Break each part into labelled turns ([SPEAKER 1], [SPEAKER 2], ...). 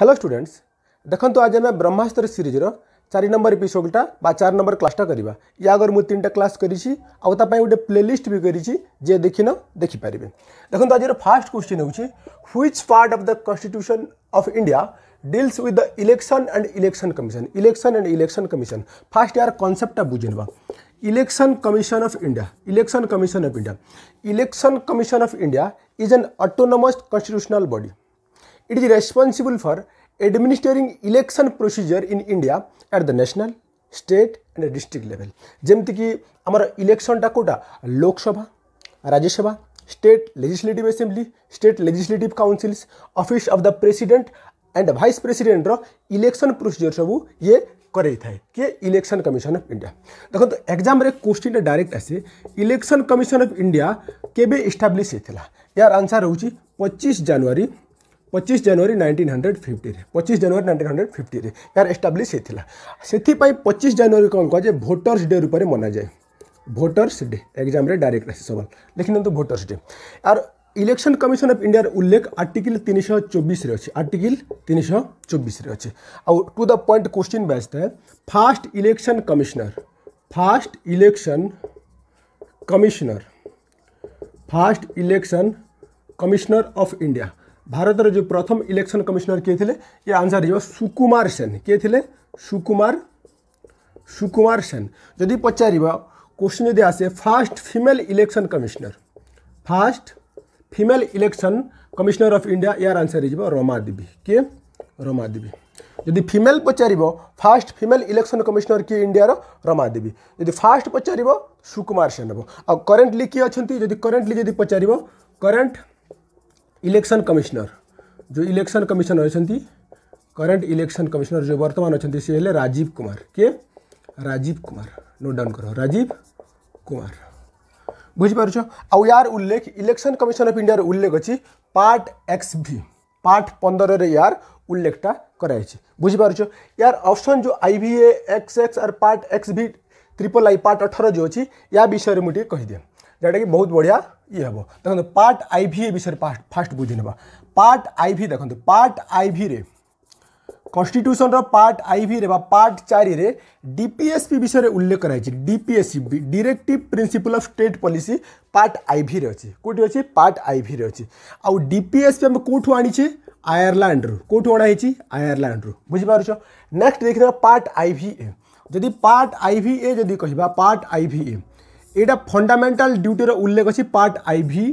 [SPEAKER 1] Hello students देखो आज आम ब्रह्मास्त्र सीरीज्र चार नंबर एपिसोडा चार नंबर क्लासटा करवा या आगर मुझे तीन टा क्लास करें गोटे प्ले लिस्ट भी कर देखी न देखिपर देखो आज फास्ट क्वेश्चन होच part of the constitution of India deals with the election and election commission election and election commission first यार कनसेप्टा बुझेनवा election commission of India election commission of India election commission of India is an autonomous constitutional body it is responsible for administering election procedure in India at the national, state and district level. जमती कि आम election टा कौटा Lok Sabha Rajya Sabha state legislative assembly state legislative काउनसिल्स office of the president and vice president relaxation procedure सब ये कई थाए किए election commission of India देखो एक्जाम क्वेश्चन डायरेक्ट आसे इलेक्शन कमिशन अफ इंडिया केवे इटाब्लीश होता यार आंसर हो पचिश जानुरी पचीस January nineteen hundred fifty पचिश January nineteen hundred fifty यार एस्टाब्लीश होता से पचिश जानुरी कौन क्या भोटर्स डे रूप में मना जाए भोटर्स डे एग्जाम डायरेक्ट आस सवाल लिखि दिखुद भोटर्स डे यार इलेक्शन कमिशन ऑफ इंडिया उल्लेख आर्टिकल तीन शह चौबीस अच्छे आर्टिकल तीन शह चौबीस अच्छे आउ to the point question batch है first election commissioner first election commissioner first election commissioner of India Bharat जो प्रथम इलेक्शन कमिशनर किए थे ये आंसर हो सुकुमार सेन किए थे सुकुमार सुकुमार सेन जदि पचार क्वेश्चन यदि आसे first female election commissioner first female election commissioner of India यार आंसर हो रमा देवी किए रमा देवी यदि फिमेल पचार फास्ट फिमेल इलेक्शन कमिशनर किए इंडिया रमा देवी यदि फास्ट पचार सुकुमार सेन हे आ करेन्टली किए अच्छा करेन्टली पचार करेन्ट इलेक्शन कमिशनर जो इलेक्शन कमिशनर अच्छा करेन्ट इलेक्शन कमिशनर जो बर्तमान अच्छा सी हेल्ले राजीव कुमार किए राजीव कुमार नोट डाउन कर राजीव कुमार बुझिपारु आउ यार उल्लेख इलेक्शन कमिशन अफ इंडिया उल्लेख अच्छी पार्ट एक्स भी पार्ट पंदर रे यार उल्लेखटा कराई बुझिपार यार ऑप्शन जो I V X X R part X V triple I part अठर जो अच्छी या विषय में मुझे कहीदे जोटा कि बहुत बढ़िया ई हे देख पार्ट आई भि ए विषय फास्ट बुझीने पार्ट आई भि देखते पार्ट आई भि कन्स्टिट्यूशन पार्ट आई भि पार्ट चारि डीपीएसपी विषय उल्लेख कराई DPSP directive principle of state policy part I V अच्छे कौटी अच्छे पार्ट आई भि अच्छे आउ डीपीएसपी आम कौटू आनी आयरलैंड रू कौटू अणाई आयरलैंड रू बुझीपार नेक्स्ट देखा पार्ट आई भि ए जदि पार्ट आई भि ए जदि कह पार्ट आई भि ए এটা ফন্ডামেন্টাল ডিউটির উল্লেখ আছে পার্ট আইভি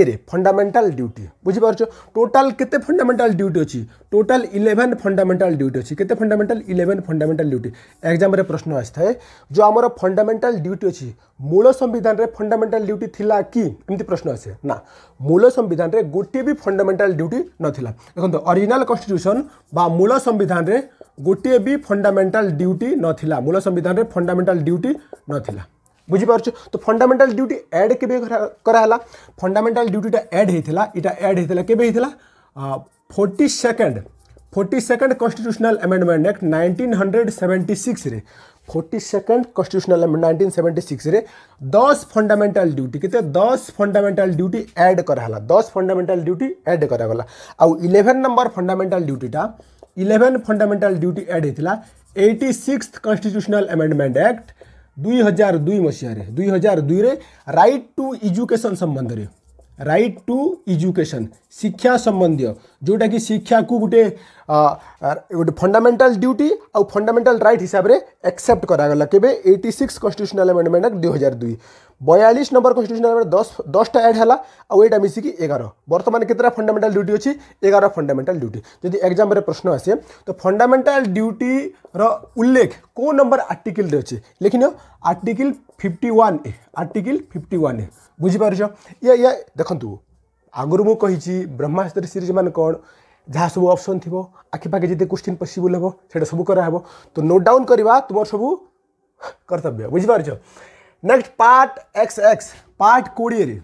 [SPEAKER 1] এরে ফন্ডামেন্টাল ডিউটি বুঝিপারছ টোটাল কেতে ফন্ডামেন্টাল ডিউটি অছি টোটাল ইলেভেন ফন্ডামেন্টাল ডিউটি অছি কেতে ফন্ডামেন্টাল ইলেভেন ফন্ডামেন্টাল ডিউটি এক্সামরে প্রশ্ন আসে যে আমার ফন্ডামেন্টাল ডিউটি অছি মূল সংবিধানরে ফন্ডামেন্টাল ডিউটি লা কি এমতি প্রশ্ন আসে না মূল সংবিধানরে গোটিয়ে বি ফন্ডামেন্টাল ডিউটি নথিলা দেখুন অরিজিনাল কনস্টিটিউশন বা মূল সংবিধানরে গোটিয়ে বি ফন্ডামেন্টাল ডিউটি নথিলা মূল সংবিধানরে ফন্ডামেন্টাল ডিউটি নথিলা বুঝিপারছ तो ফন্ডামেন্টাল ड्यूटी এড কেবে করাহলা ফন্ডামেন্টাল ডিউটিটা এড হয়েছিল এটা এড হয়েছিল কেবে হয়েছিল forty forty second constitutional amendment act nineteen hundred seventy six forty second constitutional amendment nineteen seventy six दस फंडामेटाल ड्यूटी के दस फंडामेटाल ड्यूटी एड कराला दस फंडामेटाल ड्यूटी एड कराला आउ इलेवेन नंबर फंडामेटाल ड्यूटीटा इलेवेन फंडामेंटाल ड्यूटी एड होता eighty six constitutional amendment act दुई हजार दुई मसीह दुई हजार दुई रु इजुकेशन संबंध में ରାଇଟ୍ ଟୁ ଏଜୁକେସନ୍ ଶିକ୍ଷା ସମ୍ବନ୍ଧୀୟ ଯେଉଁଟାକି ଶିକ୍ଷାକୁ ଗୋଟେ ଗୋଟେ ଫଣ୍ଡାମେଣ୍ଟାଲ ଡ୍ୟୁଟି ଆଉ ଫଣ୍ଡାମେଣ୍ଟାଲ ରାଇଟ୍ ହିସାବରେ ଆକ୍ସେପ୍ଟ କରାଗଲା କେବେ eighty six constitutional amendment act ଦୁଇ ହଜାର ଦୁଇ ବୟାଳିଶ ନମ୍ବର କନଷ୍ଟିଟ୍ୟୁସନାଲ ଆମେଣ୍ଡ ଦଶ ଦଶଟା ଆଡ଼୍ ହେଲା ଆଉ ଏଇଟା ମିଶିକି ଏଗାର ବର୍ତ୍ତମାନ କେତେଟା ଫଣ୍ଡାମେଣ୍ଟାଲ ଡ୍ୟୁଟି ଅଛି ଏଗାର ଫଣ୍ଡାମେଣ୍ଟାଲ ଡ୍ୟୁଟି ଯଦି ଏକ୍ଜାମ୍ରେ ପ୍ରଶ୍ନ ଆସେ ତ ଫଣ୍ଡାମେଣ୍ଟାଲ ଡ୍ୟୁଟିର ଉଲ୍ଲେଖ କେଉଁ ନମ୍ବର ଆର୍ଟିକିଲରେ ଅଛି ଲେଖିନିଅ article fifty one A article fifty one A बुझीपार देखु आगर मुझे ब्रह्मास्त्री सीरीज मान कौन जहाँ सब अप्सन थी आखिपाखि जितने क्वेश्चन पसिबुल हम से सब कराब तो नोट डाउन करवा तुम सब कर्तव्य बुझिपार next part X X part कोड़े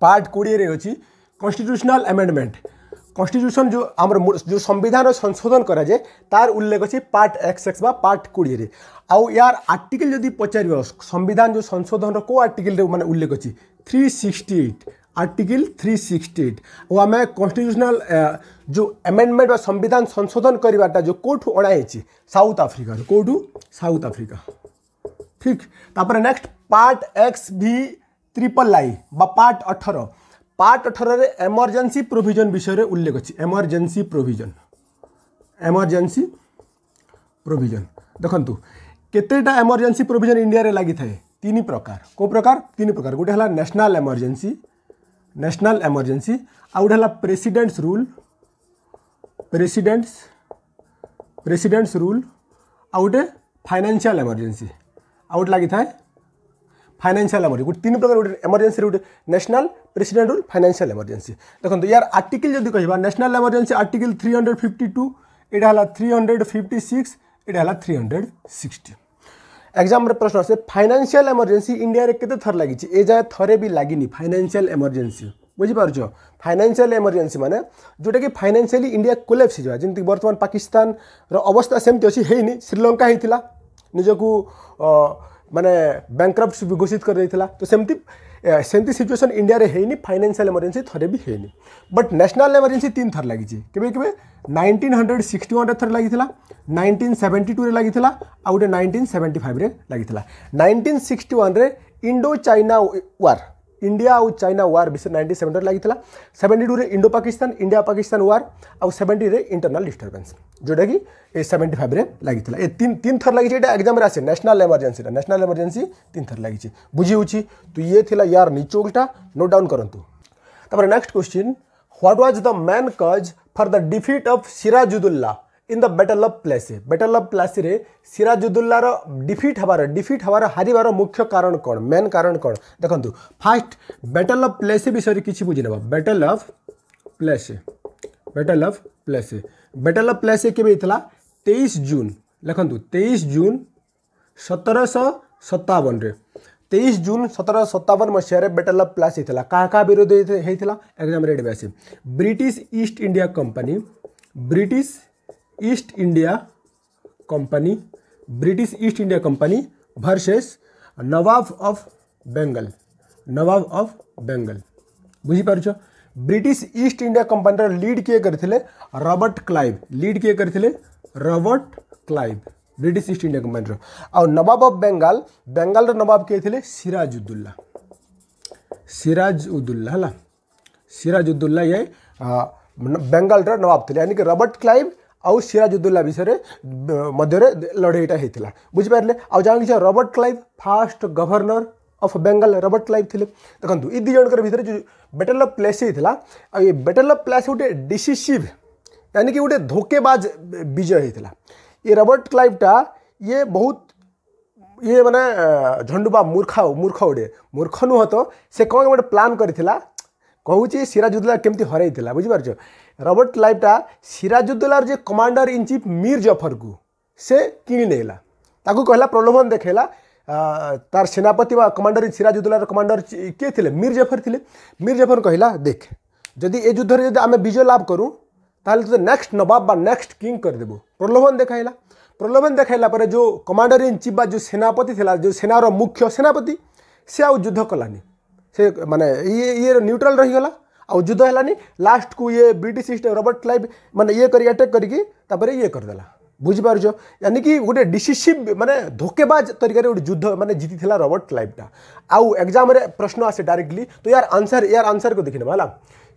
[SPEAKER 1] पार्ट कोड़े अच्छी कन्स्टिट्यूशनाल एमेडमेंट কনস্টিটিউশন যে আমার যে সংবিধান সংশোধন করা যায় তার উল্লেখ আছে পার্ট একসেক্স বা পার্ট কোড়িয়ে আউ ইয়ার আর্টিকেল যদি পচার সংবিধান যে সংশোধন কো আর্টিকেল মানে উল্লেখ আছে three sixty eight article three sixty eight ও আমি কনস্টিটিউশনাল যে এমেন্ডমেন্ট বা সংবিধান সংশোধন করবাটা যে কোঠু অণা হয়েছে সাউথ আফ্রিকার কোঠু সাউথ আফ্রিকা ঠিক তারপরে next part X V triple I বা পার্ট অঠর पार्ट अठर में एमरजेन्सी प्रोजन विषय में उल्लेख अच्छी एमरजेन्सी प्रोजन एमरजेन्सी प्रोजन देखु केतेटा एमरजेन्सी प्रोजन इंडिया लगी थाए तीन प्रकार को प्रकार तीन प्रकार गोटे नेशनल एमरजेन्सी नेशनल एमरजेन्सी आ गए प्रेसीडेट्स रूल प्रेसीडेट्स प्रेसीडेट्स रूल आ गए फाइनेसियाल एमरजेन्सी आ गए लगी थाए फाइनान्सीआल एमर्जेन्सी तीन प्रकार गोटे एमर्जेन्सी गोटे national president rule financial emergency देखो यार आर्टिकल जब कह national emergency article three hundred fifty two यहाँ है थ्री हंड्रेड फिफ्टी सिक्स यहाँ है थ्री हंड्रेड सिक्सटी एक्जाम प्रश्न आसे फाइनान्सीआल एमर्जेन्सी इंडिया के थर लगी ए जाए थे भी लगे फाइनेसील एमर्जेन्सी बुझिपार फाइनान्सीआल एमर्जेन्सी मैंने जोटा कि फाइनान्सीआली इंडिया कोलाप्स हो जमी बर्तमान पाकिस्तान अवस्था सेमती अच्छी होनी श्रीलंका होता निजक मानने बैंक्रप्ट विकसित कर तो सेमती सेमती सिचुएसन इंडिया है फाइनेसियाल इमरजेन्सी थे भी है बट न्यासनाल इमरजेन्सी तीन थर लगी केवे केवे नाइंटीन हंड्रेड सिक्सट वन थर लगी नाइंटीन सेवेन्टी टू लगी आउ गए नाइंटीन सेवेन्टी फाइव लगी nineteen sixty one Indo China war India और चाइना वार विषय नाइंटी सेवेन लगी seventy two Indo Pakistan India Pakistan war आउ सेवेन्टी इंटरनाल डिस्टर्बेन्स जोटा कि सेवेन्टी फाइव लगी तीन तीन थर लगी एक्जाम आसे न्यासनाल एमरजेन्सी न्यासनाल एमरजेन्सी तीन थर लगी बुझी तो ये यार नीचे नोट डाउन करूँ तपर next question what was the main cause for the defeat of Sirajuddaulah in the battle of Plassey battle of Plassey सिराजुद्दुल्लार डिफिट हबार डिफिट हबार हार मुख्य कारण कौन मेन कारण कौन देखु फास्ट बैटल अफ प्लेसी विषय किसी ना battle of Plassey battle of Plassey battle of Plassey के तेईस जून लिखु तेईस जून सतरश सतावन तेईस जून सतर सतावन मसीह बैटल अफ प्लास होता क्या क्या विरोध होता एग्जाम आस British East India Company British East India Company British East India Company versus nawab of Bengal nawab of Bengal पार British East India Company lead किए करते रबर्ट क्लाइव लीड किए करते Robert Clive British East India Company आउ नवाब अफ बंगाल बेंगाल नवाब किए थे सिराज उद्दुल्ला सिराज उद्दुल्ला है सिराज उद्दुल्ला ये बेंगाल नवाब थे यानी कि रबर्ट क्लाइव आउ सिराजुद्दुल्ला विषय मध्य लड़ेटा होता बुझिपारे आगे Robert Clive first governor of Bengal Robert Clive थे देखो ये दुजर भितर जो बेटल अफ प्लेस होता आ बेटल अफ प्लेस गोटे डीसीसीव यानी कि गोटे धोकेबाज विजय होता ये रबर्ट क्लाइवटा ये बहुत ये मैंने झंडुबा मूर्ख मूर्ख गोटे मूर्ख नुहत से कौन गोटे प्लां कर कहूँ सिराजुद्दुल्ला केमती हर बुझिपार ରବର୍ଟ କ୍ଲାଇଭ୍ଟା ସିରାଜୁଦ୍ଦୌଲାର ଯେ କମାଣ୍ଡର ଇନ୍ ଚିଫ୍ ମୀର ଜଫରକୁ ସେ କିଣି ନେଲା ତାକୁ କହିଲା ପ୍ରଲୋଭନ ଦେଖେଇଲା ତାର ସେନାପତି ବା କମାଣ୍ଡର ଇନ୍ ସିରାଜୁଦ୍ଦୌଲାର କମାଣ୍ଡର କିଏ ଥିଲେ ମୀର ଜଫର ଥିଲେ ମୀର ଜଫର କହିଲା ଦେଖ ଯଦି ଏ ଯୁଦ୍ଧରେ ଯଦି ଆମେ ବିଜୟ ଲାଭ କରୁ ତାହେଲେ ତୋତେ ନେକ୍ସଟ ନବାବ ବା ନେକ୍ସଟ କିଙ୍ଗ କରିଦେବୁ ପ୍ରଲୋଭନ ଦେଖାଇଲା ପ୍ରଲୋଭନ ଦେଖାଇଲା ପରେ ଯେଉଁ କମାଣ୍ଡର ଇନ୍ ଚିଫ୍ ବା ଯେଉଁ ସେନାପତି ଥିଲା ଯେଉଁ ସେନାର ମୁଖ୍ୟ ସେନାପତି ସେ ଆଉ ଯୁଦ୍ଧ କଲାନି ସେ ମାନେ ଇଏ ଇଏ ନ୍ୟୁଟ୍ରାଲ୍ ରହିଗଲା आउ युद्ध है लास्ट को ये ब्रिटिश रबर्ट क्लाइव मैंने ये कर आटाक् करपर ये करदे बुझिपार यानी कि गोटे डिसीसीव मानने धोकेबाज तरीके गोटे युद्ध मैंने जीती रबर्ट क्लाइवटा आउ एग्जाम प्रश्न आसे डायरेक्टली तो यार आंसर यार आंसर को देखने वाला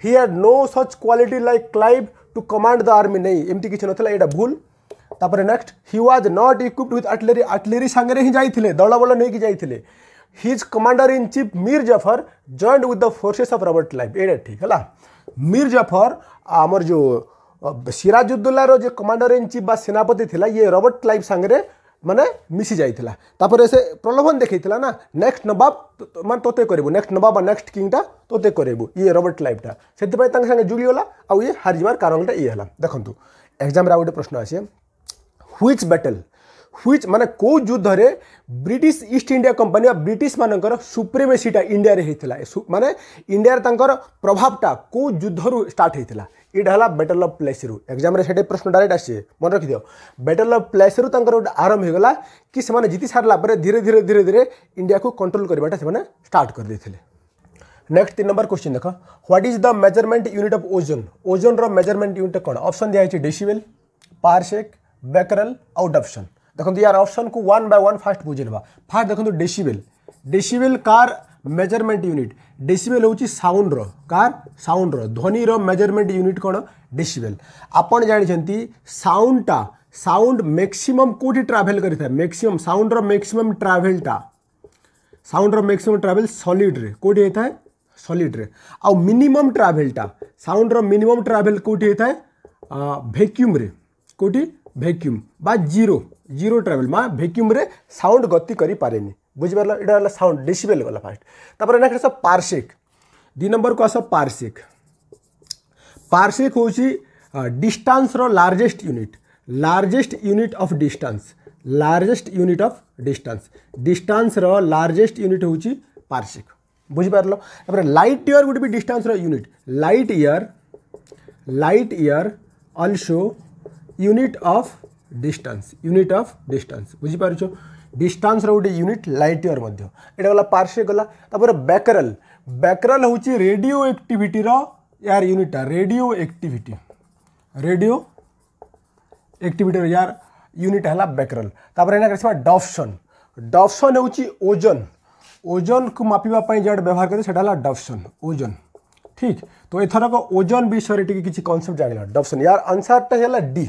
[SPEAKER 1] he are no such quality like Clive to command the army नहीं एमती किसी ना यहाँ भूल तापर next he was not equipped with artillery artillery सांगे ही जाते दल बल नहीं जाते his commander in chief Mir Jafar joint with the forces of Robert Clive एटा ठीक है मीर जफर आमर जो सिराजुद्दौलार जो कमांडर इन चीफ बा सेनापति थिला ये रॉबर्ट क्लाइव सांगे माने मिसी जाइथिला तापर से प्रलोभन देखैथिला ना नेक्स्ट नवाब मान तोते करबो नेक्स्ट नवाब नेक्स्ट किंगटा तोते करबो ये रॉबर्ट क्लाइवटा सेति पई तंग संगे जुड़ी होला आ ये हारिबार कारणटा ये हला देखंतु एग्जाम रा गोटे प्रश्न आसे व्हिच बैटल ह्विच मान कौ युद्ध Brit East India Company British मानक सुप्रेमेसीटा इंडिया होता मानने इंडिया प्रभावटा कौ युद्ध स्टार्ट होता यहाँ है बेटल अफ प्लेस रू एक्जाम से प्रश्न डायरेक्ट आसे मन रखी दिव बेटल अफ प्लेस आरंभ होगा कि जीति सारापर धीरे धीरे धीरे धीरे इंडिया को कंट्रोल करवाटा से स्टार्ट करदे नेक्स्ट तीन नंबर क्वेश्चन देख what is the measurement unit of ozone ozone measurement unit कौन अप्सन दिखाई डेसीवेल पारसेक बेकरल आउट अप्सन देखो यार ऑप्शन को वन बै वन फास्ट बुझे ना फास्ट देखो डेसीबेल डेसीबेल कार मेजरमेंट यूनिट डेसीबेल हूँ साउंड कार साउंड ध्वनि मेजरमेंट यूनिट कौन डेसीबेल आप जानते साउंडटा साउंड मैक्सिमम कौटी ट्राभेल करें मैक्सीम साउंड मैक्सीम ट्राभेलटा साउंड मैक्सीम ट्राभेल सलीड्रे कौटी होता है सलीड्रे आ मिनिमम ट्राभेलटा साउंड मिनिमम ट्राभेल कौटी होता है भैक्यूम्रे कौटी भैक्यूम बा जीरो जीरो ट्रावेल मैं भैक्यूम साउंड गति करे बुझिपार ये साउंड डिसबेल गला फास्ट तपर एना आस पार्शिक दु नंबर को आस पार्सिक पार्सिक हूँ distance largest unit largest unit of distance largest unit of distance distance largest unit हूँ पार्शिक बुझिपार लाइट इयर गुट भी distance unit light year light year also unit of distance unit of distance बुझी पार distance रोटे unit light year मध्य गला पार्शे गला तापर बैकरल बैकरल हूँ रेडियो एक्टिविटर यार यूनिटा रेडियो एक्टिविटी रेडियो एक्टिविटर यार यूनिट है बैकरल तापर इन क्या डफसन डफसन होजन ओजन को मापापी जो व्यवहार करते डफसन ओजन ठीक तो एथरक ओजन विषय टी कि कनसेप्ट जान लफसन यार answer time D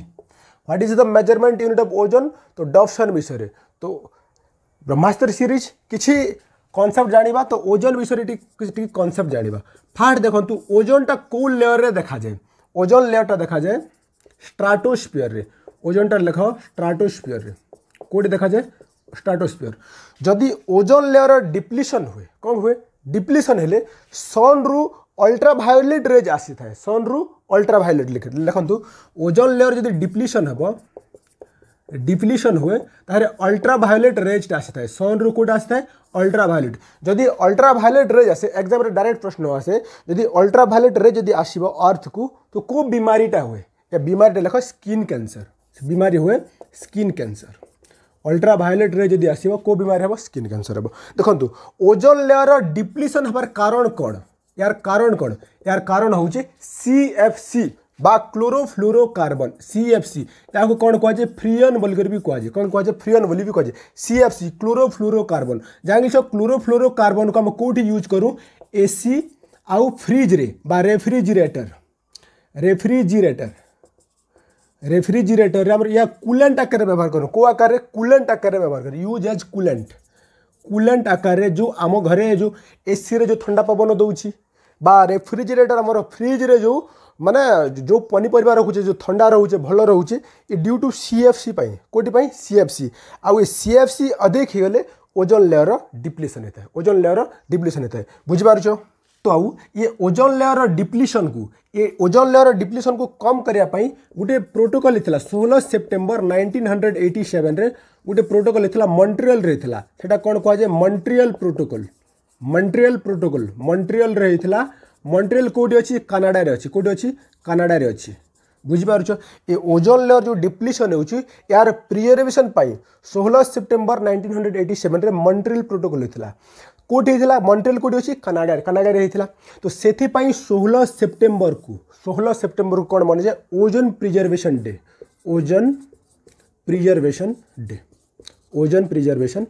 [SPEAKER 1] what is the measurement unit of ozone तो डफसन विषय तो ब्रह्मास्त्र सीरीज किसी कनसेप्ट जाना तो ओजन विषय कनसेप्ट जाना फास्ट देखु ओजनटा कौ लेयर में देखा जाए ओजोन लेयरटा देखा जाए स्ट्राटोस्फीयर ओजनटा लेख स्ट्राटोस्फीयर कौटी देखा जाए स्ट्राटोस्फीयर जदि ओजन लेयर डिप्लीसन हुए कौन हुए डिप्लीसन सन सन्रु अल्ट्रा भायोलेट रेज आसी था सन रु अल्ट्रा भायोलेट लिखु ओजन लेयर जब डिप्लीसन हे डिप्लीसन हुए तेरे अल्ट्रा भायोलेट रेज आसी था सन रु कौट आसी था अल्ट्रा भायोलेट जदि अल्ट्रा भायोलेट रेज आसे एक्जाम डायरेक्ट प्रश्न आसे जदि अल्ट्रा भायोलेट रेज जब आस अर्थ को तो कौ बीमारीटा हुए या बीमारी लिख स्किन कैंसर बीमारी हुए skin cancer ultraviolet rays जब आस बीमारी हे स्किन कैंसर हे देखो ओजन लेयर डिप्लीसन हमार कारण कौन यार कारण कौन यार कारण हूँ सी एफ सी बा एफ सी या कौन कहुए फ्रीअन बोलिकर भी कहुए कौन कह फ्रीअन बोली भी कहुए सीएफसी क्लोरोफ्लोरोकार्बन जहाँकि सब क्लोरोफ्लोरोकार्बन को आम कौट यूज करूँ एसी आउ फ्रिज रे बा रेफ्रिजरेटर रेफ्रिजरेटर रेफ्रिजरेटर आम या कुलेंट आकार व्यवहार करूँ कौ आकार कुलेंट आकार व्यवहार कर यूज एज कुलेंट कुलेंट आकार जो आम घरे जो एसी रे जो ठंडा पवन दौर रेफ्रिजरेटर आम फ्रिज्रे जो मानने जो पनीपरिया रखुचे जो थंडा रोचे भल रोचे ये due to C F C कौटिपाई सी एफ सी आउ सी एफ सी अधिक हो गले ओजन लेयर डिप्लीसन होता है ओजन लेयर डिप्लीसन होता है बुझिपार तो आउ ये ओजन लेयर डिप्लीसन को ये ओजन लेयर डिप्लीसन को कम करने गोटे प्रोटोकल ही षोह September nineteen hundred eighty seven गोटे प्रोटोकल ही मंट्रियल कौन कह जाए Montreal protocol Montreal protocol Montreal रही था मंट्रियल कौटी अच्छी कानाडा अच्छी कौटी अच्छी कानाडा अच्छे बुझिपार ओजोन लेयर जो डिप्लीसन हो यार प्रिजर्वेशन षोह September nineteen hundred eighty seven Montreal protocol होता कौटी होता मंट्रियल कौटी अच्छी कानाडा कानाडा होता तो से षोल सेप्टेम्बर को षोल सेप्टेम्बर को कौन मना जाए ozone preservation day ozone preservation day ozone preservation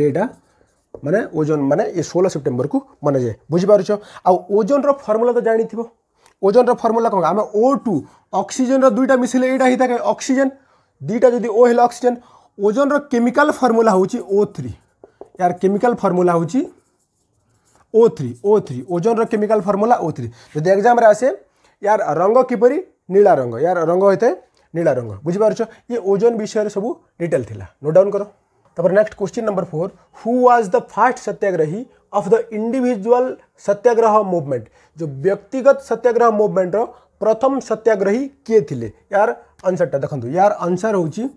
[SPEAKER 1] डेटा मैंने ओजन मानने ये सोलह सेप्टेम्बर को मनाजाए बुझिपार आजन रमुला तो जान थ ओजन रमुला कौन आम ओ टू अक्सीजेन रुईटा मिसले यहाँ ही था अक्सीजेन दुईटा जो ओ है अक्सीजेन ओजन रेमिकाल फर्मुला हूँ ओ थ्री यार केमिकाल फर्मुला हूँ O three O three ozone chemical formula O three जो एक्जाम आसे यार रंग किपर नीला रंग यार रंग होता है नीला रंग बुझिपार ये ओजन विषय सब डिटेल थी नोट डाउन करो तब next question number four who was the first satyagrahi of the individual satyagraha movement जो व्यक्तिगत सत्याग्रह मूवमेंट प्रथम सत्याग्रही किए थे यार आंसरटा देखो यार आंसर हूँ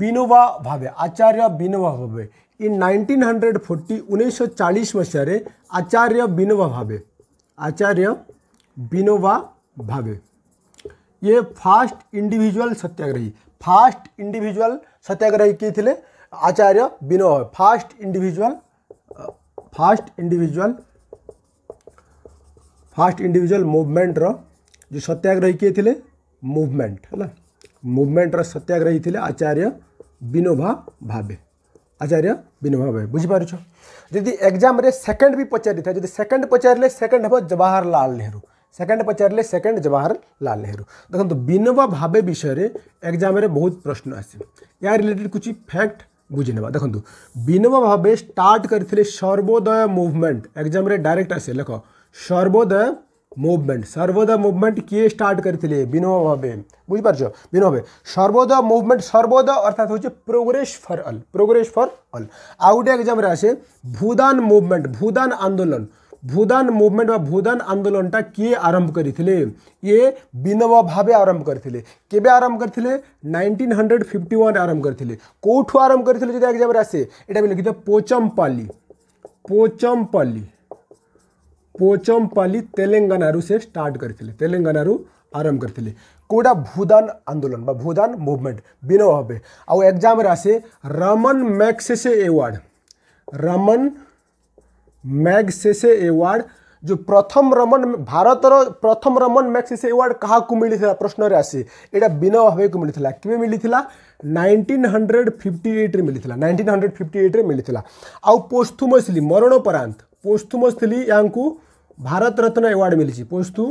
[SPEAKER 1] विनोबा भावे आचार्य विनोबा भावे इन 1940 चालीस मसीह आचार्य विनोबा भावे आचार्य विनोबा भावे ये first individual satyagrahi first individual satyagrahi किए थे आचार्य बिनो है first individual first individual first individual मुवमेंटर जो सत्याग्रही किए थे मुवमेंट है मुवमेंटर रत्याग्रही थे आचार्य विनोबा भावे आचार्य विनोबा भावे बुझिपार जी एग्जाम सेकेंड भी पचारि था जब सेकेंड पचारे सेकेंड हम जवाहरलाल नेहरू सेकेंड पचारे सेकेंड जवाहरलाल नेहरू देखो तो विनोबा भावे विषय एक्जाम बहुत प्रश्न आसे या रिलेटेड कुछ फैक्ट ना देखो विनम भाव स्टार्ट करी सर्वोदय मुभमेंट एक्जाम डायरेक्ट आसे लिख सर्वोदय मुभमेंट सर्वोदय मुभमेंट किए स्टार्ट करते विनम भाव बुझिपार विनम भाव सर्वोदय मुभमेंट सर्वोदय अर्थात हूँ प्रोग्रेस फर अल प्रोग्रेस फर अल आउ गए एग्जाम आसे भूदान मुभमेंट भूदान आंदोलन भूदान मुभमेंट व भूदान टा किए आरंभ करते ये विनोबा भावे करते गरिथिले आरंभ आरम्भ गरिथिले 1951 रे आरम्भ गरिथिले कोठु आरम्भ गरिथिले जदि एग्जाम रे आसे ये भी लिखितो पोचमपाली पोचमपाली तेलेानु से स्टार्ट करते तेलेानु आरंभ आरम्भ कौटा भूदान आंदोलन भूदान मुभमेंट विनव भावे आउ एक्जाम आसे Ramon Magsaysay award Ramon Magsaysay award जो प्रथम रमन भारतर प्रथम रमन मैगसेसे एवार्ड क्या मिली प्रश्न आसे यहाँ बिना अभय को मिली के मिली नाइंटीन हंड्रेड फिफ्टी एट्रे मिली नाइंटीन हंड्रेड फिफ्टी एट्रे मिली आउ पोस्थुमसली मरणोपरांत यहाँ या भारत रत्न एवार्ड मिली पोस्तु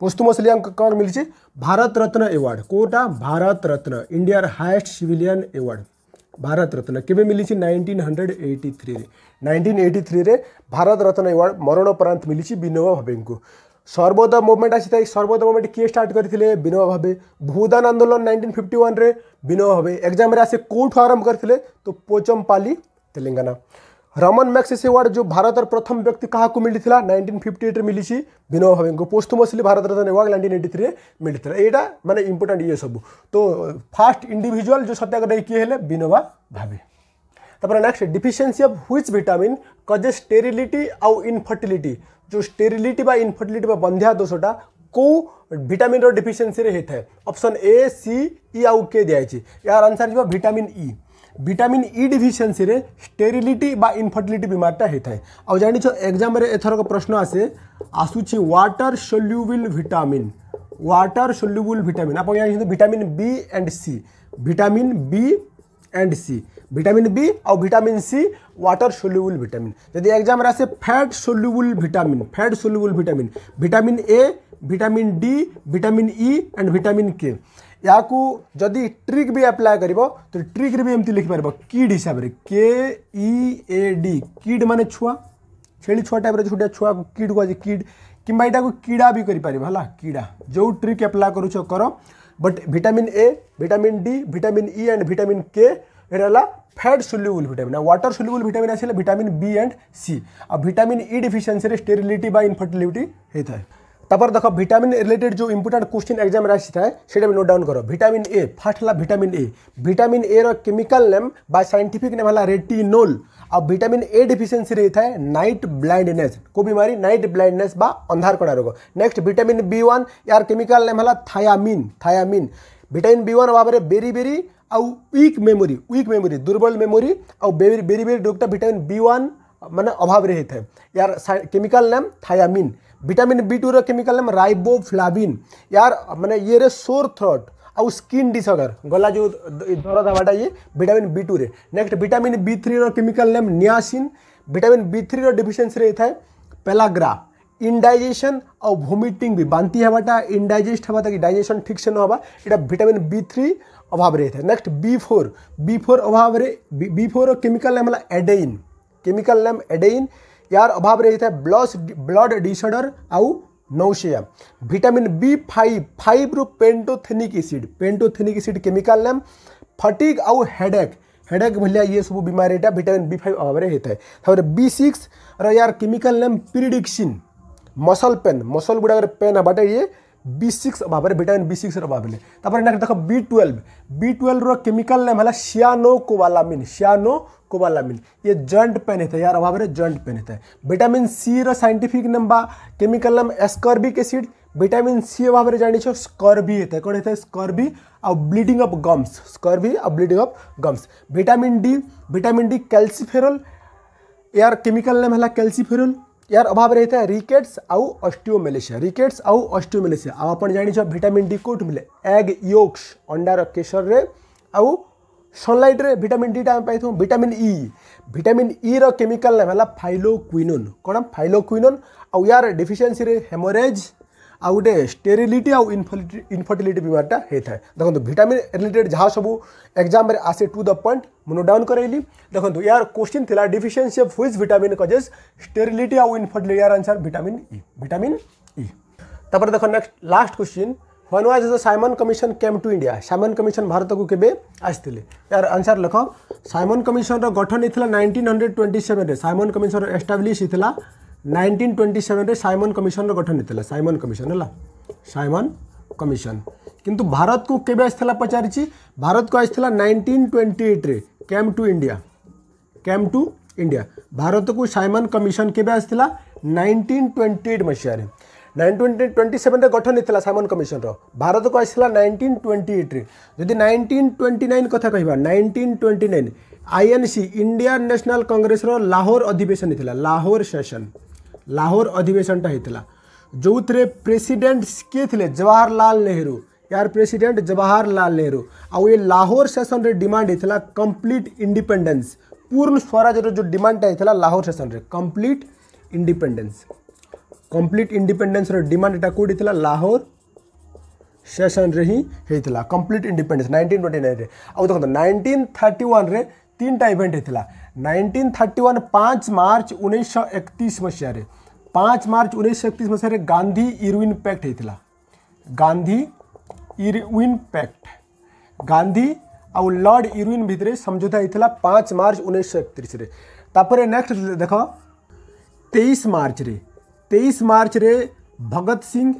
[SPEAKER 1] पोस्थुमसली या कौन मिली भारत रत्न एवार्ड कौटा Bharat Ratna India highest civilian award Bharat Ratna કેવે મિલીછી નાઇન્ટીન હંડ્રેડ એઇટી થ્રીરે નાઇન્ટીન એઇટી થ્રીરે ભારત રત્ન એવાર્ડ મરણોપરાંત મિલીଛି ବିନୋବା ଭାବେଙ୍କୁ ସର୍ବୋଦୟ ମୁଭମେଣ୍ଟ ଆସିଥାଏ ସର୍ବୋଦୟ ମୁଭମେଣ୍ଟ କିଏ ଷ୍ଟାର୍ଟ କରିଥିଲେ ବିନୋବା ଭାବେ ଭୂଦାନ ଆନ୍ଦୋଳନ ନାଇଣ୍ଟିନ୍ ଫିଫ୍ଟି ୱାନ୍ରେ ବିନୋବା ଭାବେ ଏକ୍ଜାମ୍ରେ ଆସି କେଉଁଠୁ ଆରମ୍ଭ କରିଥିଲେ ତ ପୋଚମପାଲି ତେଲେଙ୍ଗାନା रमन मैक्स अवार्ड जो भारत प्रथम व्यक्ति क्या मिली था नाइंटीन फिफ्टी एट्रे मिली विनोद भावे को posthumously Bharat Ratna award nineteen eighty three मिली यहाँ मैंने इंपोर्टाट ये सब तो फास्ट इंडिजुआल जो सत्याग्रह किए हैं विनोबा भावे तपर next deficiency of which vitamin causes sterility आउ इनफर्टिलिटी जो स्टेरिलिटी बा इनफर्टिलिटी बंध्या दोषटा कौ भिटामिन डिफिशियसी होता है अप्सन ए सी ई आउ के दिखाई यार आंसर जो vitamin E vitamin E डिफिसीयसी sterility infertility बीमारटा होता है आज जान एक्जाम एथरक प्रश्न आसे आसूसी व्टर सल्युविल भिटामिन व्टर सल्युबुल भिटामिन आप जानते vitamin B and C vitamin B and C vitamin B और vitamin C water soluble vitamin जदि एग्जाम आसे fat soluble vitamin fat soluble vitamin vitamin A vitamin D vitamin E and vitamin K यहाँ जदि trick भी apply कर तो ट्रिक्रे भी एमती लिखिपर किड हिसाब से के इ e ए डी किड मान छुआ छेली छुआ टाइप छोटे छुआ किड को किड किटा किड़ा भी करा किड़ा जो ट्रिक एप्लाय कर but vitamin A vitamin D vitamin E and vitamin K यहाँ fat soluble vitamin water soluble vitamin आसे भिटामिन बी एंड सी आ vitamin E deficiency sterility infertility होता है तपर देख ভিটামিন रिलेटेड जो ইম্পর্ট্যান্ট क्वेश्चन एक्जाम আসিথায় সেটা note down down vitamin A first है vitamin A vitamin A chemical name name name है रेटिनोल आ भिटामिन ए डिफिसीयसी रही है नाइट ब्लैंडने को बीमारी नाइट ब्लैंडने बा अंधारकड़ा रोग नेक्स्ट भिटामिन बी ओन यार केमिकाल नेम है thiamine thiamine vitamin B one भाव में बेरी बेरी आउ वीक मेमोरी वीक मेमोरी दुर्बल मेमोरी आउ बेरी बेरी बेरी रोगटा भिटामिन बी ओन मान अभाव यार chemical name thiamine vitamin B two chemical name riboflavin यार मैंने ये सोर थ्रट आउ स्किन डिसऑर्डर गला जो दरद हवाटा ये vitamin B two next vitamin B three chemical name niacin vitamin B three deficiency था पेलाग्रा इंडाइजेसन आउ भोमिटिंग भी बांती हेटा इंडाइजेस्ट हाँ कि डाइजेसन ठीक से ना यहाँ भिटामिन बी थ्री अभाव next B four B four अभाव बी फोर केमिकल नेम है एडेइन केमिकल नेम एडेन यार अभाव रही था ब्लस ब्लड डिसऑर्डर आउ nausea vitamin B five five रु pantothenic acid pantothenic acid chemical name fatigue आउ हेडेक हेडेक भलिया ये सब बीमारीटा भिटामिन बी फाइव अभाव होता है बी सिक्स रार chemical name pyridoxine muscle pain muscle गुड़ा पेन हाँ बाटे ये बी सिक्स অভাবে ভিটামিন सिक्स সিক্সর অভাবে देख B twelve B twelve B টুয়েলভর কেমিকাল নেম হল सियानो कोवालामिन সিয়ানো कोबालामिन ये जॉइंट पेन होता है तो यार अभाव जॉइंट पेन होता है भिटामिन सी रैंटिफिक नेम बा name ascorbic acid vitamin C अभाव जानी स्कर्भी होता है तो। कौन होता है स्कर्भी आउ ब्लींग अफ गम्स स्कर्भी आउ bleeding of gums vitamin D vitamin D calciferol यार केमिकल नेम है कैल्सीफेरोल यार अभाव रही था रिकेट्स आउ अस्टिओमेलेसिया रिकेट्स आउ अस्टिओमेलेसिया आउ जान भिटामिन डी कौट मिले एग योक्स अंडार केशर में आउ सनलाइट रे भिटामिन डी टा पाई भिटामिन इ भिटामिन इ रो केमिकल नाम है फाइलोक्विनोन कौन फाइलोक्विनोन आउ यार डेफिशिएंसी रे हेमोरेज आ गोटे स्टेरिलिटी आउ इनफर्टिलिटी बीमारटा होता है देखो भिटामिन रिलेटेड जहाँ सब एक्जाम आसे टू द पॉइंट मुन डाउन करी देखो यार क्वेश्चन थी deficiency of which vitamin causes sterility आउ इनफर्टिलिटी यार answer vitamin E vitamin E तापर देख next last question when was the Simon Commission came to India Simon Commission Bharat को केबे आसते यार आंसर लिख साइमन कमिशन गठन होता nineteen hundred twenty seven Simon Commission establish होता নাইনটিন টোয়েন্টি সেভেন্রে সাইমন কমিশনর গঠন হয়েছিল সাইমন কমিশন হল সাইমন কমিশন কিন্তু ভারত কু কেবে আসছিলা পচারিছি ভারত কু আসছিলা নাইনটিন টোয়েন্টি এইট্রে came to India came to India Bharat কু সাইমন কমিশন কেবে আসছিলা নাইনটিন টোয়েন্টি এইট মশিয়ারে নাইন টোয়েন্টি টোয়েন্টি সেভেন্রে গঠন হয়েছিল সাইমন কমিশনর ভারতক আসছিলা নাইনটিন টোয়েন্টি এইট্রে যদি নাইনটিন টোয়েন্টি নাইন কথা কহবা nineteen twenty nine INC Indian National কংগ্রেসর লাহোর অধিবেশন হয়েছিল লাহোর সেশন ଲାହୋର ଅଧିବେଶନଟା जो थे ପ୍ରେସିଡେଣ୍ଟ किए थे जवाहरलाल नेहरू यार प्रेसिडेंट जवाहरलाल नेहरू आउ ये लाहौर सेसन रे डिमांड होता कम्प्लीट इंडिपेंडेंस पूर्ण स्वराज जो डिमांड होता लाहौर सेसन रे complete independence complete independence demand यहाँ कौटी थी लाहौर सेसन रे ही होता complete independence nineteen twenty nine आउ देखो तो, नाइंटीन थर्टी वन तीन टाइम इवेंट होता नाइंटीन थर्टी वन पाँच मार्च उन्नीस सौ एकतीस मसीह पाँच मार्च उन्नीस सौ एकतीस मसीह गांधी इरविन पैक्ट होता गांधी इरविन पैक्ट गांधी आउ लॉर्ड इरविन भितर समझौता होता पाँच मार्च उन्नीस सौ एकतीस नेक्स्ट देख तेईस मार्च रे तेईस मार्च रे भगत सिंह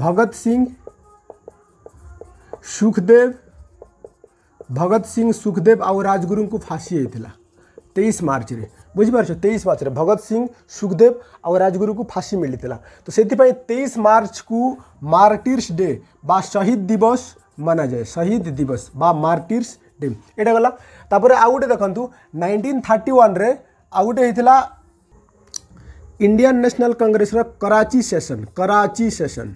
[SPEAKER 1] भगत सिंह सुखदेव ଭଗତ ସିଂ ସୁଖଦେବ ଆଉ ରାଜଗୁରୁଙ୍କୁ ଫାଶୀ ହେଇଥିଲା ତେଇଶ ମାର୍ଚ୍ଚରେ ବୁଝିପାରୁଛ ତେଇଶ ମାର୍ଚ୍ଚରେ ଭଗତ ସିଂ ସୁଖଦେବ ଆଉ ରାଜଗୁରୁକୁ ଫାଶୀ ମିଳିଥିଲା ତ ସେଥିପାଇଁ ତେଇଶ ମାର୍ଚ୍ଚକୁ ମାର୍ଟିର୍ସ ଡେ ବା ଶହୀଦ ଦିବସ ମନାଯାଏ ଶହୀଦ ଦିବସ ବା ମାର୍ଟିର୍ସ ଡେ ଏଇଟା ଗଲା ତାପରେ ଆଉ ଗୋଟେ ଦେଖନ୍ତୁ ନାଇଣ୍ଟିନ୍ ଥାର୍ଟି ୱାନ୍ରେ ଆଉ ଗୋଟେ ହେଇଥିଲା ଇଣ୍ଡିଆନ୍ ନ୍ୟାସନାଲ୍ କଂଗ୍ରେସର କରାଚି ସେସନ୍ କରାଚି ସେସନ୍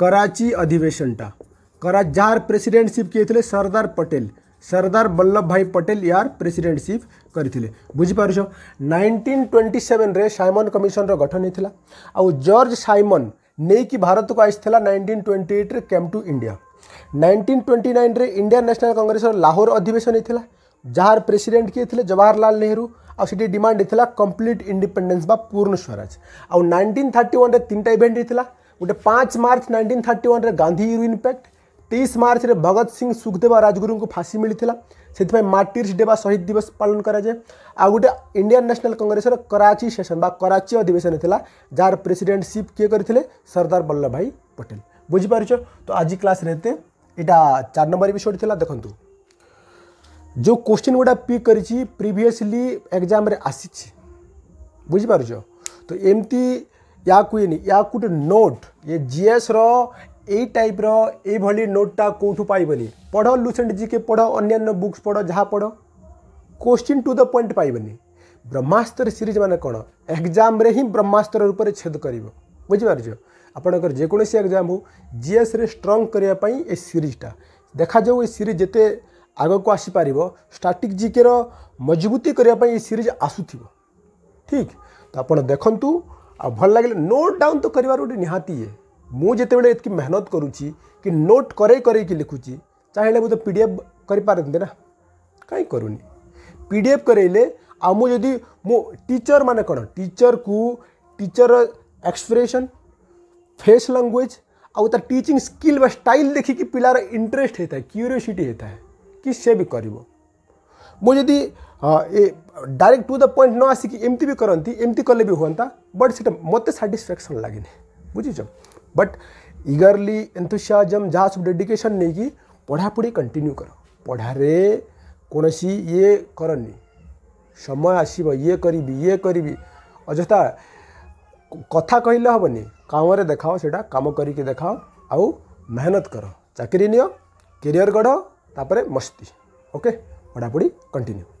[SPEAKER 1] କରାଚି ଅଧିବେଶନଟା कराज्यार प्रेसिडेंटशिप किए सरदार पटेल સરદાર વલ્લભભાઈ પટેલ યાર પ્રેસિડેન્ટશીપ କରିଥିଲେ ବୁଝିପାରୁଛ ନାଇଣ୍ଟିନ୍ ଟ୍ୱେଣ୍ଟି ସେଭେନରେ ସାଇମନ୍ କମିଶନର ଗଠନ ହେଇଥିଲା ଆଉ ଜର୍ଜ ସାଇମନ୍ ନେଇକି ଭାରତକୁ ଆସିଥିଲା ନାଇଣ୍ଟିନ୍ ଟ୍ୱେଣ୍ଟି ଏଇଟ୍ରେ came to India nineteen twenty ନାଇନ୍ରେ ଇଣ୍ଡିଆନ୍ ନ୍ୟାସନାଲ୍ କଂଗ୍ରେସର ଲାହୋର ଅଧିବେଶନ ହେଇଥିଲା ଯାହାର ପ୍ରେସିଡେଣ୍ଟ କିଏ ଥିଲେ ଜବାହରଲାଲ ନେହେରୁ ଆଉ ସେଠି ଡିମାଣ୍ଡ ହେଇଥିଲା କମ୍ପ୍ଲିଟ୍ ଇଣ୍ଡିପେଣ୍ଡେନ୍ସ ବା ପୂର୍ଣ୍ଣ ସ୍ୱରାଜ ଆଉ ନାଇଣ୍ଟିନ୍ ଥାର୍ଟି ୱାନ୍ରେ ତିନିଟା ଇଭେଣ୍ଟ ହେଇଥିଲା ଗୋଟେ ପାଞ୍ଚ ମାର୍ଚ୍ଚ ନାଇଣ୍ଟିନ୍ ଥାର୍ଟି ୱାନ୍ରେ ଗାନ୍ଧୀ ୟୁରୁ ଇମ୍ପାକ୍ଟ तेईस मार्च में भगत सिंह सुखदेव राजगुरु को फाँसी मिलता से मार्टिर्स डे शहीद दिवस पालन कराए आ गोटे इंडियान न्यासनाल कंग्रेसर कराची सेसन कराची अधिवेशन था जार प्रेसीडेटसीप किए करते सरदार वल्लभ भाई पटेल बुझिपार तो आज क्लास ये चार नंबर एपिसोड था देखो जो क्वेश्चन गुटा पिक कर प्रिभसली एक्जाम आसी बुझिपार तो एमती या कहनी या गोटे नोट ये जीएस रो टाइप रही नोटा कौटू पाइबन पढ़ लुसेंट के पढ़ अन्न्य बुक्स पढ़ जहाँ पढ़ क्वेश्चन टू द पॉइंट पाइबन ब्रह्मास्त्र सीरीज मान कौन एक्जाम ही ब्रह्मास्त्र रूप से छेद कर बुझिपार आपणकर जेकोसी एग्जाम हो जीएस स्ट्रंग करने सीरीजटा देखा जाऊ सीरीज जिते आग को आसपार स्टाटिक जिके रजबूती करने सीरीज आसु ठीक तो आप देखु आ लगे नोट डाउन तो करें मुझे इतनी मेहनत करुच्ची कि नोट कराई कराई लिखुची चाहिए मुझे पी डी एफ ना कहीं करूनी पी डी एफ कराइले आदि मो टीचर मान कौन टीचर को टीचर एक्सप्रेशन फेस लांगुएज आ टीचिंग स्किल व स्टाइल देखिक पिलार इंटरेस्ट होता है क्यूरीयोसीटी होता है कि से भी कर मुझे ए डायरेक्ट टू द पॉइंट न आसिक एमती भी करती एमती कले भी हाँ बट सीटा मत साटिसफेक्शन लगे बुझीच बट ईगरली एंथुसियाजम जहाँ सब डेडिकेशन नहीं कि पढ़ापढ़ी कंटिन्यू कर पढ़ारे कौन सी ये करनी समय आस करी ये करी अजथा कथा कहले हेनी काम देखाओ सेटा कम करके देखाओ आउ मेहनत कर चाकरी नियो कैरियर गढ़ तापर मस्ती ओके पढ़ापढ़ी कंटिन्यू